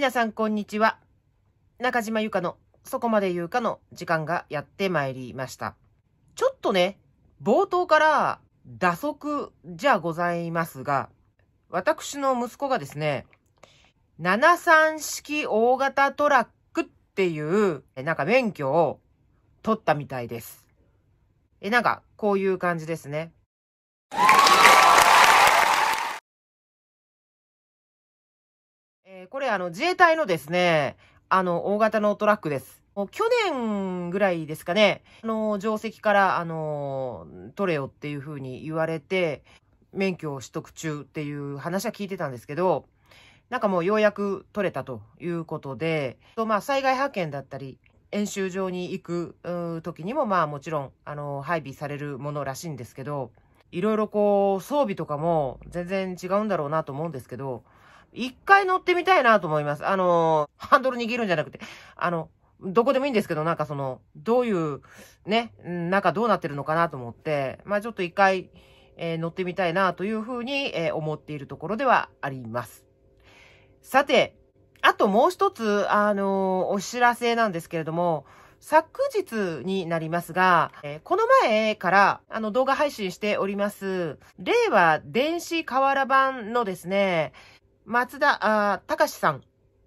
皆さん、こんにちは。中島由佳の、そこまで言うかの時間がやってまいりました。ちょっとね、冒頭から打足じゃございますが、私の息子がですね、73式大型トラックっていう、なんか免許を取ったみたいです。え、なんか、こういう感じですね。これあの自衛隊のですね、あの大型のトラックです。去年ぐらいですかね、あの、定石から、あの、取れよっていうふうに言われて、免許を取得中っていう話は聞いてたんですけど、なんかもうようやく取れたということで、とまあ災害派遣だったり、演習場に行く時にもまあもちろん、あの、配備されるものらしいんですけど、いろいろこう装備とかも全然違うんだろうなと思うんですけど、一回乗ってみたいなと思います。あのハンドル握るんじゃなくて、あの、どこでもいいんですけど、なんかその、どういう、ね、中どうなってるのかなと思って、まあちょっと一回、えー、乗ってみたいなというふうに、えー、思っているところではあります。さて、あともう一つ、あのー、お知らせなんですけれども、昨日になりますが、えー、この前からあの動画配信しております、令和電子瓦版のですね、松田隆さん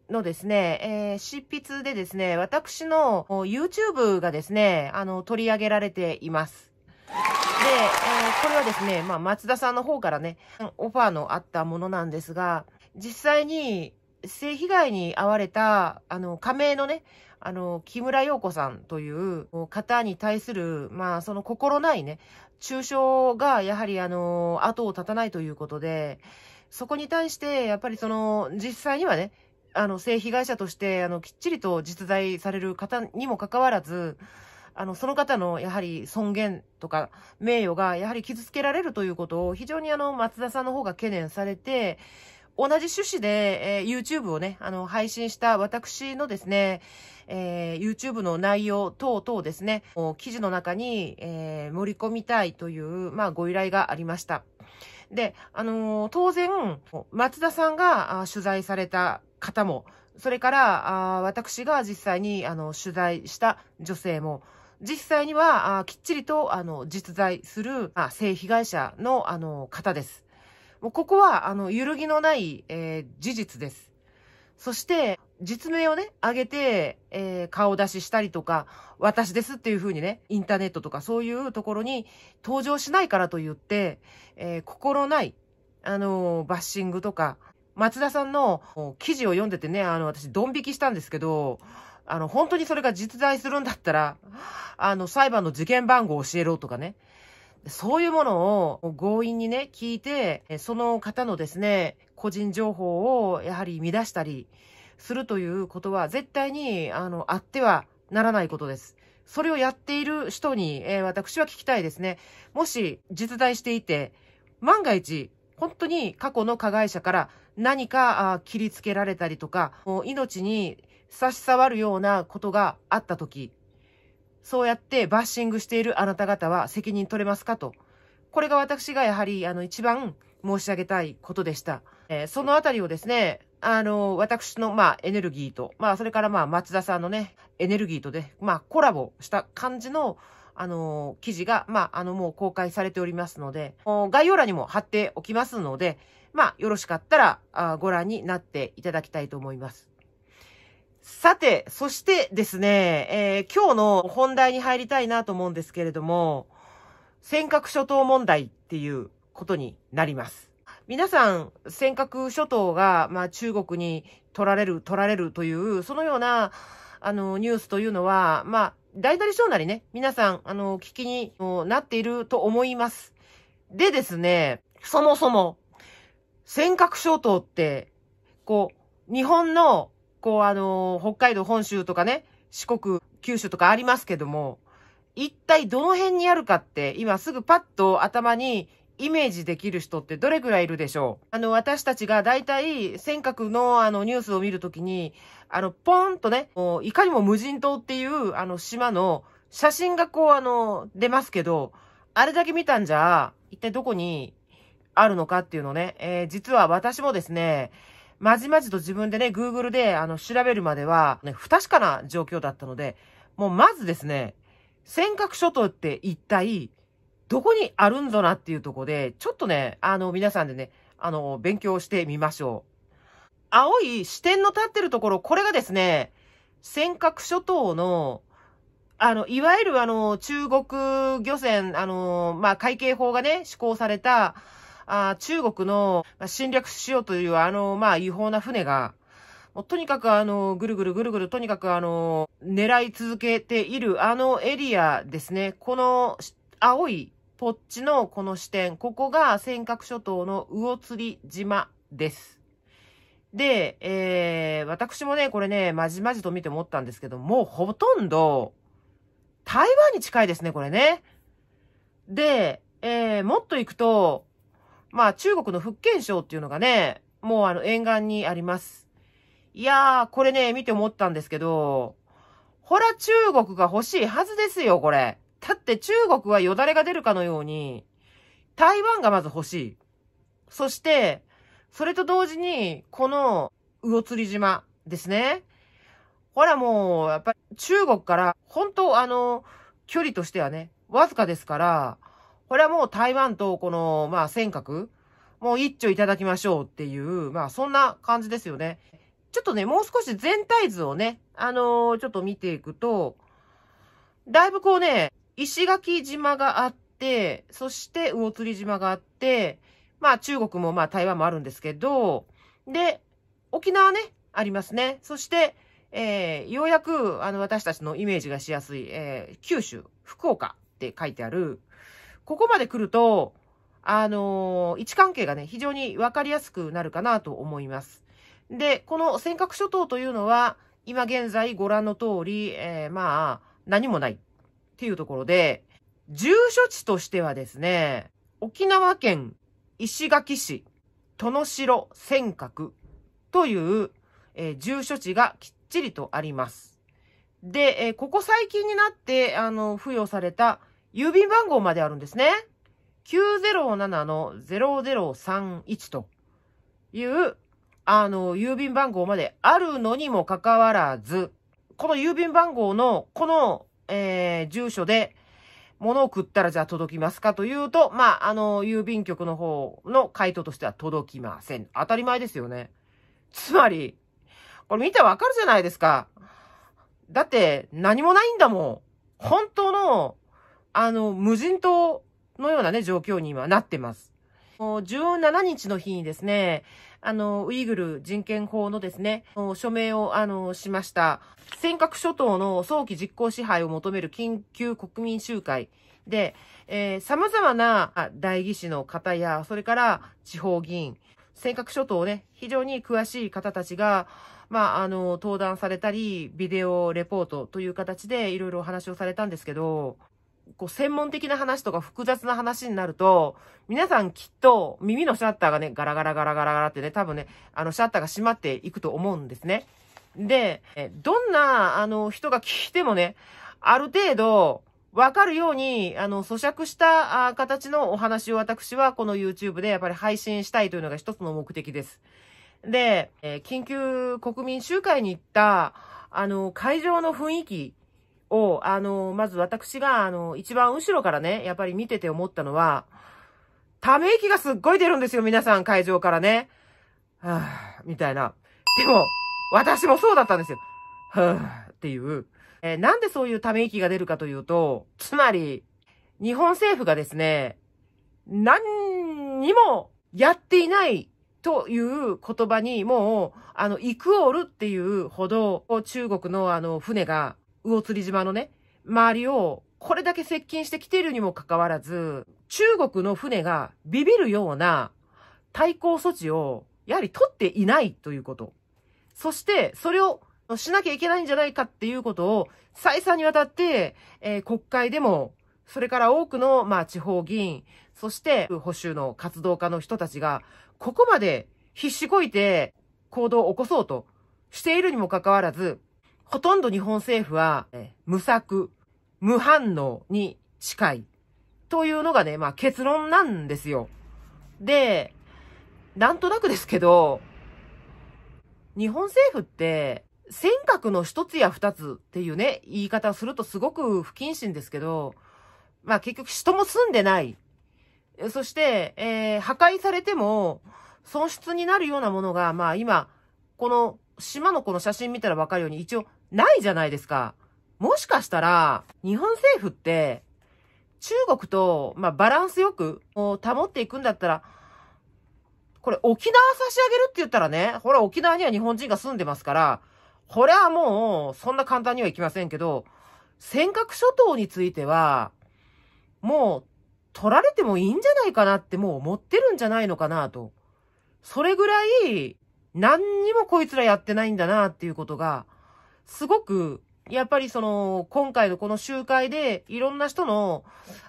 のですね、えー、執筆でですね、私の YouTube がですね、あの、取り上げられています。で、えー、これはですね、まあ、松田さんの方からね、オファーのあったものなんですが、実際に性被害に遭われた、あの、仮名のね、あの、木村洋子さんという方に対する、まあ、その心ないね、中傷がやはりあの、後を絶たないということで、そこに対して、やっぱりその、実際にはね、あの、性被害者として、あの、きっちりと実在される方にもかかわらず、あの、その方のやはり尊厳とか名誉がやはり傷つけられるということを非常にあの、松田さんの方が懸念されて、同じ趣旨で、えー、YouTube をね、あの、配信した私のですね、えー、YouTube の内容等々ですね、記事の中に、えー、盛り込みたいという、まあ、ご依頼がありました。で、あのー、当然、松田さんが取材された方も、それから、あ私が実際に、あの、取材した女性も、実際には、あきっちりと、あの、実在する、あ性被害者の、あの、方です。もうここは、あの、揺るぎのない、えー、事実です。そして、実名をね、上げて、えー、顔出ししたりとか、私ですっていう風にね、インターネットとかそういうところに登場しないからと言って、えー、心ない、あのー、バッシングとか、松田さんの記事を読んでてね、あの、私、ドン引きしたんですけど、あの、本当にそれが実在するんだったら、あの、裁判の事件番号を教えろとかね、そういうものを強引にね、聞いて、その方のですね、個人情報をやはり乱したりするということは、絶対に、あの、あってはならないことです。それをやっている人に、えー、私は聞きたいですね。もし実在していて、万が一、本当に過去の加害者から何か切りつけられたりとか、もう命に差し障るようなことがあった時、そうやってバッシングしているあなた方は責任取れますかと。これが私がやはり、あの、一番申し上げたいことでした。えー、そのあたりをですね、あの、私の、まあ、エネルギーと、まあ、それからまあ、松田さんのね、エネルギーとで、まあ、コラボした感じの、あの、記事が、まあ、あの、もう公開されておりますので、概要欄にも貼っておきますので、まあ、よろしかったら、ご覧になっていただきたいと思います。さて、そしてですね、えー、今日の本題に入りたいなと思うんですけれども、尖閣諸島問題っていうことになります。皆さん、尖閣諸島が、まあ、中国に取られる、取られるという、そのような、あの、ニュースというのは、まあ、大なり小なりね、皆さん、あの、聞きになっていると思います。でですね、そもそも、尖閣諸島って、こう、日本の構あの、北海道本州とかね、四国、九州とかありますけども、一体どの辺にあるかって、今すぐパッと頭にイメージできる人ってどれぐらいいるでしょうあの、私たちが大体、尖閣のあのニュースを見るときに、あの、ポーンとね、いかにも無人島っていうあの島の写真がこうあの、出ますけど、あれだけ見たんじゃ、一体どこにあるのかっていうのね、えー、実は私もですね、まじまじと自分でね、Google で、あの、調べるまでは、ね、不確かな状況だったので、もうまずですね、尖閣諸島って一体、どこにあるんだなっていうとこで、ちょっとね、あの、皆さんでね、あの、勉強してみましょう。青い視点の立ってるところ、これがですね、尖閣諸島の、あの、いわゆるあの、中国漁船、あの、まあ、会計法がね、施行された、あ中国の侵略しようというあの、まあ、違法な船が、もうとにかくあの、ぐるぐるぐるぐる、とにかくあの、狙い続けているあのエリアですね。この青いポッチのこの視点、ここが尖閣諸島の魚釣島です。で、えー、私もね、これね、まじまじと見て思ったんですけど、もうほとんど、台湾に近いですね、これね。で、えー、もっと行くと、まあ中国の福建省っていうのがね、もうあの沿岸にあります。いやー、これね、見て思ったんですけど、ほら中国が欲しいはずですよ、これ。だって中国はよだれが出るかのように、台湾がまず欲しい。そして、それと同時に、この魚釣島ですね。ほらもう、やっぱり中国から、本当あの、距離としてはね、わずかですから、これはもう台湾とこの、まあ、尖閣、もう一丁いただきましょうっていう、まあ、そんな感じですよね。ちょっとね、もう少し全体図をね、あのー、ちょっと見ていくと、だいぶこうね、石垣島があって、そして魚釣島があって、まあ中国もまあ台湾もあるんですけど、で、沖縄ね、ありますね。そして、えー、ようやく、あの、私たちのイメージがしやすい、えー、九州、福岡って書いてある、ここまで来ると、あのー、位置関係がね、非常にわかりやすくなるかなと思います。で、この尖閣諸島というのは、今現在ご覧の通り、えー、まあ、何もないっていうところで、住所地としてはですね、沖縄県石垣市、殿城尖閣という、えー、住所地がきっちりとあります。で、えー、ここ最近になって、あの、付与された郵便番号まであるんですね。907-0031という、あの、郵便番号まであるのにもかかわらず、この郵便番号の、この、えー、住所で、物を送ったらじゃあ届きますかというと、まあ、あの、郵便局の方の回答としては届きません。当たり前ですよね。つまり、これ見てわかるじゃないですか。だって、何もないんだもん。本当のあの、無人島のようなね、状況に今なってます。17日の日にですね、あの、ウイグル人権法のですね、署名を、あの、しました。尖閣諸島の早期実行支配を求める緊急国民集会で、えー、様々な代議士の方や、それから地方議員、尖閣諸島をね、非常に詳しい方たちが、まあ、あの、登壇されたり、ビデオレポートという形でいろいろお話をされたんですけど、こう、専門的な話とか複雑な話になると、皆さんきっと耳のシャッターがね、ガラガラガラガラガラってね、多分ね、あの、シャッターが閉まっていくと思うんですね。で、どんな、あの、人が聞いてもね、ある程度、わかるように、あの、咀嚼した形のお話を私はこの YouTube でやっぱり配信したいというのが一つの目的です。で、え緊急国民集会に行った、あの、会場の雰囲気を、あの、まず私が、あの、一番後ろからね、やっぱり見てて思ったのは、ため息がすっごい出るんですよ、皆さん、会場からね。はぁ、みたいな。でも、私もそうだったんですよ。はぁ、っていう。えー、なんでそういうため息が出るかというと、つまり、日本政府がですね、何にもやっていないという言葉にもう、あの、イクオールっていうほど、中国のあの、船が魚釣島のね、周りをこれだけ接近してきているにもかかわらず、中国の船がビビるような対抗措置をやはり取っていないということ。そして、それをしなきゃいけないんじゃないかっていうことを再三にわたって、えー、国会でも、それから多くの、まあ、地方議員、そして保守の活動家の人たちが、ここまで必死こいて行動を起こそうとしているにもかかわらず、ほとんど日本政府は、無策、無反応に近い。というのがね、まあ結論なんですよ。で、なんとなくですけど、日本政府って、尖閣の一つや二つっていうね、言い方をするとすごく不謹慎ですけど、まあ結局人も住んでない。そして、えー、破壊されても損失になるようなものが、まあ今、この島の子の写真見たらわかるように一応ないじゃないですか。もしかしたら、日本政府って、中国と、まあ、バランスよく、保っていくんだったら、これ沖縄差し上げるって言ったらね、ほら沖縄には日本人が住んでますから、これはもう、そんな簡単にはいきませんけど、尖閣諸島については、もう、取られてもいいんじゃないかなってもう思ってるんじゃないのかなと。それぐらい、何にもこいつらやってないんだなっていうことが、すごく、やっぱりその、今回のこの集会で、いろんな人の、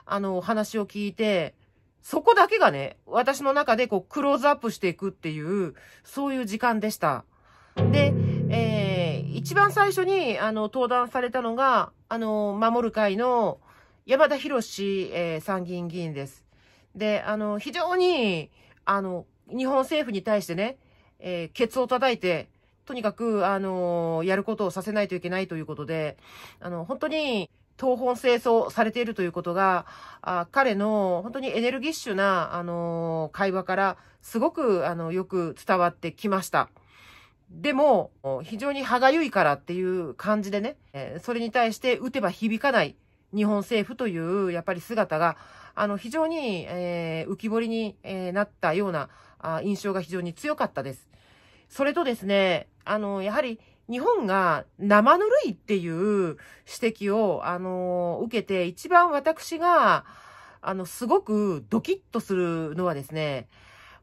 あの、話を聞いて、そこだけがね、私の中でこう、クローズアップしていくっていう、そういう時間でした。で、えー、一番最初に、あの、登壇されたのが、あの、守る会の山田博士、えー、参議院議員です。で、あの、非常に、あの、日本政府に対してね、えー、ケツを叩いて、とにかく、あのー、やることをさせないといけないということで、あの、本当に、東方清掃されているということが、あ彼の本当にエネルギッシュな、あのー、会話から、すごく、あの、よく伝わってきました。でも、非常に歯がゆいからっていう感じでね、えそれに対して打てば響かない日本政府という、やっぱり姿が、あの、非常に、えー、浮き彫りに、えなったような、あ印象が非常に強かったです。それとですね、あの、やはり日本が生ぬるいっていう指摘を、あの、受けて一番私が、あの、すごくドキッとするのはですね、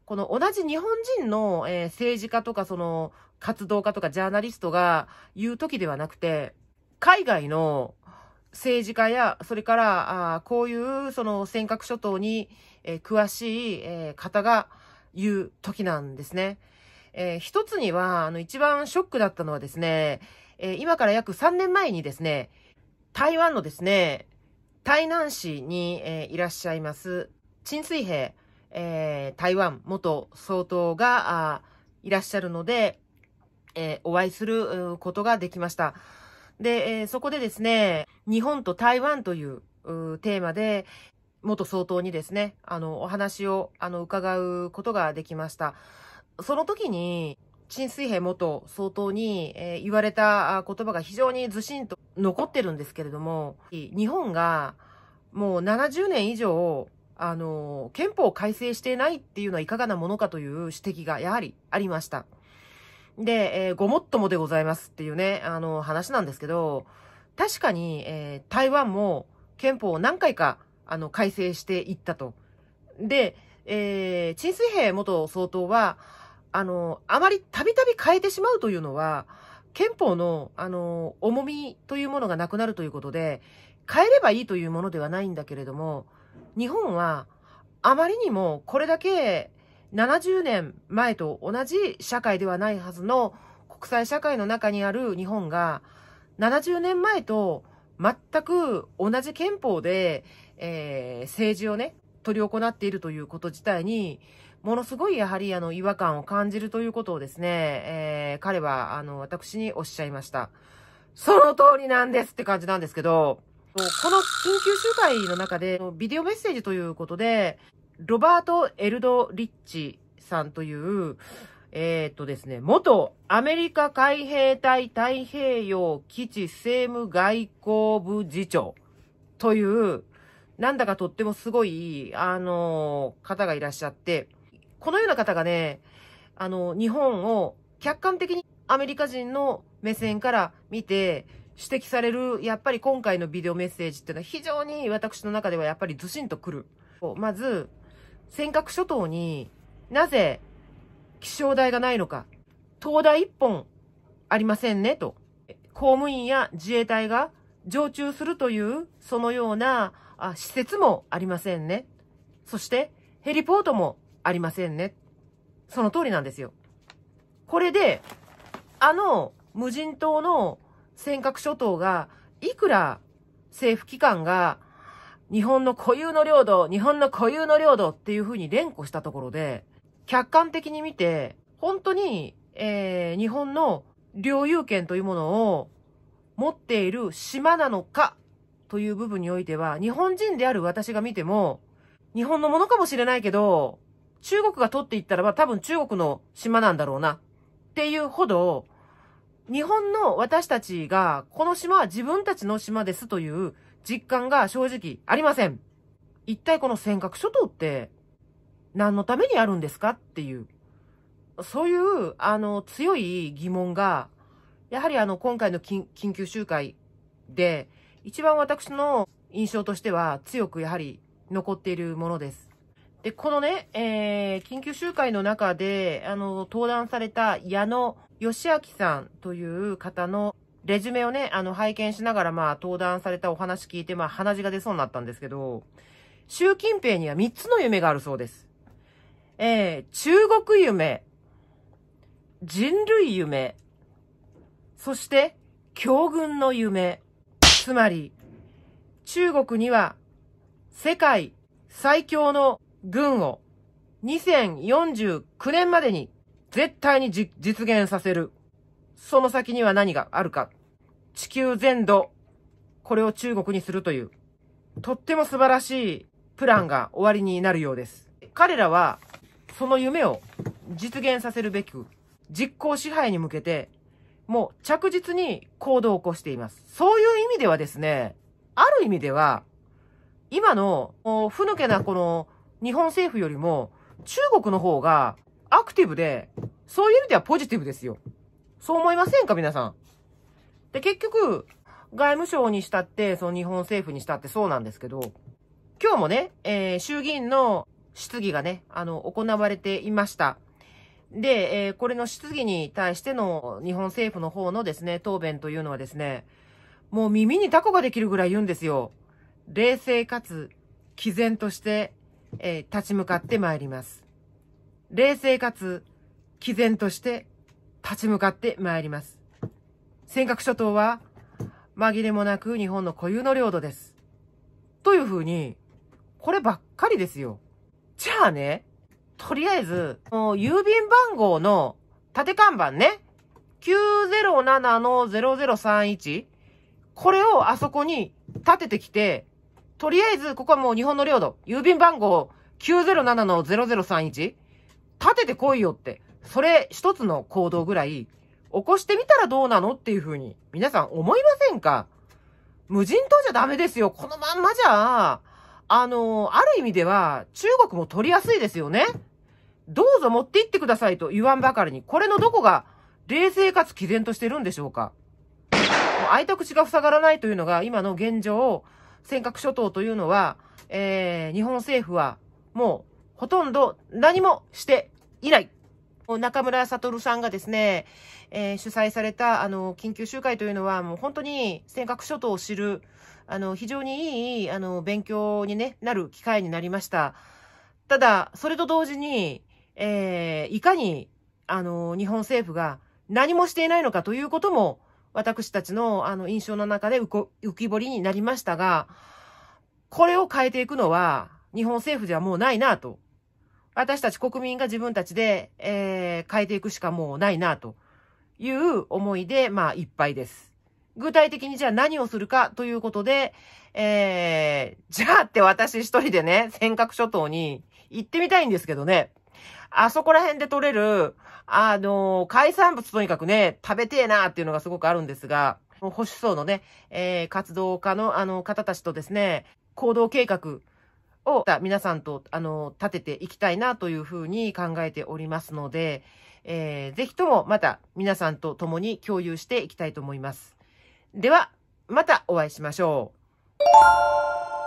この同じ日本人の、えー、政治家とかその活動家とかジャーナリストが言う時ではなくて、海外の政治家や、それから、あこういうその尖閣諸島に、えー、詳しい、えー、方が、いう時なんですね。えー、一つには、あの、一番ショックだったのはですね、えー、今から約3年前にですね、台湾のですね、台南市に、えー、いらっしゃいます、陳水平、えー、台湾元総統があいらっしゃるので、えー、お会いすることができました。で、えー、そこでですね、日本と台湾というテーマで、元総統にですね、あの、お話を、あの、伺うことができました。その時に、陳水平元総統に、えー、言われた言葉が非常にずしんと残ってるんですけれども、日本がもう70年以上、あの、憲法を改正していないっていうのはいかがなものかという指摘がやはりありました。で、えー、ごもっともでございますっていうね、あの、話なんですけど、確かに、えー、台湾も憲法を何回かあの、改正していったと。で、えー、陳水平元総統は、あの、あまりたびたび変えてしまうというのは、憲法の、あの、重みというものがなくなるということで、変えればいいというものではないんだけれども、日本は、あまりにもこれだけ70年前と同じ社会ではないはずの国際社会の中にある日本が、70年前と全く同じ憲法でえー、政治をね、取り行っているということ自体に、ものすごいやはりあの違和感を感じるということをですね、えー、彼はあの私におっしゃいました。その通りなんですって感じなんですけど、この緊急集会の中でビデオメッセージということで、ロバート・エルド・リッチさんという、えー、っとですね、元アメリカ海兵隊太平洋基地政務外交部次長というなんだかとってもすごい、あの、方がいらっしゃって、このような方がね、あの、日本を客観的にアメリカ人の目線から見て、指摘される、やっぱり今回のビデオメッセージっていうのは非常に私の中ではやっぱりずしんとくる。まず、尖閣諸島になぜ気象台がないのか。灯台一本ありませんね、と。公務員や自衛隊が常駐するという、そのようなあ、施設もありませんね。そして、ヘリポートもありませんね。その通りなんですよ。これで、あの無人島の尖閣諸島が、いくら政府機関が、日本の固有の領土、日本の固有の領土っていうふうに連呼したところで、客観的に見て、本当に、えー、日本の領有権というものを持っている島なのかという部分においては、日本人である私が見ても、日本のものかもしれないけど、中国が取っていったらば多分中国の島なんだろうなっていうほど、日本の私たちがこの島は自分たちの島ですという実感が正直ありません。一体この尖閣諸島って何のためにあるんですかっていう、そういうあの強い疑問が、やはりあの今回の緊急集会で一番私の印象としては強くやはり残っているものです。で、このね、えー、緊急集会の中で、あの、登壇された矢野義明さんという方のレジュメをね、あの、拝見しながら、まあ、登壇されたお話聞いて、まあ、鼻血が出そうになったんですけど、習近平には3つの夢があるそうです。えー、中国夢、人類夢、そして、強軍の夢。つまり、中国には世界最強の軍を2049年までに絶対に実現させる。その先には何があるか。地球全土、これを中国にするという、とっても素晴らしいプランが終わりになるようです。彼らは、その夢を実現させるべく、実行支配に向けてもう着実に行動を起こしています。そういう意味ではですね、ある意味では、今の、ふぬけなこの日本政府よりも、中国の方がアクティブで、そういう意味ではポジティブですよ。そう思いませんか皆さん。で、結局、外務省にしたって、その日本政府にしたってそうなんですけど、今日もね、えー、衆議院の質疑がね、あの、行われていました。で、えー、これの質疑に対しての日本政府の方のですね、答弁というのはですね、もう耳にタコができるぐらい言うんですよ。冷静かつ、毅然として、えー、立ち向かってまいります。冷静かつ、毅然として立ち向かってまいります。尖閣諸島は紛れもなく日本の固有の領土です。というふうに、こればっかりですよ。じゃあね、とりあえず、もう郵便番号の縦看板ね。907の0031。これをあそこに立ててきて、とりあえず、ここはもう日本の領土。郵便番号907の0031。立ててこいよって。それ一つの行動ぐらい、起こしてみたらどうなのっていうふうに、皆さん思いませんか無人島じゃダメですよ。このまんまじゃあ、あの、ある意味では、中国も取りやすいですよね。どうぞ持って行ってくださいと言わんばかりに、これのどこが冷静かつ毅然としてるんでしょうか開いた口が塞がらないというのが今の現状、尖閣諸島というのは、えー、日本政府はもうほとんど何もしていない。中村悟さんがですね、えー、主催された、あの、緊急集会というのは、もう本当に尖閣諸島を知る、あの、非常にいい、あの、勉強に、ね、なる機会になりました。ただ、それと同時に、えー、いかに、あの、日本政府が何もしていないのかということも、私たちの、あの、印象の中で浮き彫りになりましたが、これを変えていくのは、日本政府ではもうないなと。私たち国民が自分たちで、えー、変えていくしかもうないなという思いで、まあ、いっぱいです。具体的にじゃあ何をするかということで、えー、じゃあって私一人でね、尖閣諸島に行ってみたいんですけどね。あそこら辺で取れる、あのー、海産物とにかくね、食べてえなっていうのがすごくあるんですが、保守層のね、えー、活動家のあの方たちとですね、行動計画を皆さんと、あの、立てていきたいなというふうに考えておりますので、えー、ぜひともまた皆さんと共に共有していきたいと思います。では、またお会いしましょう。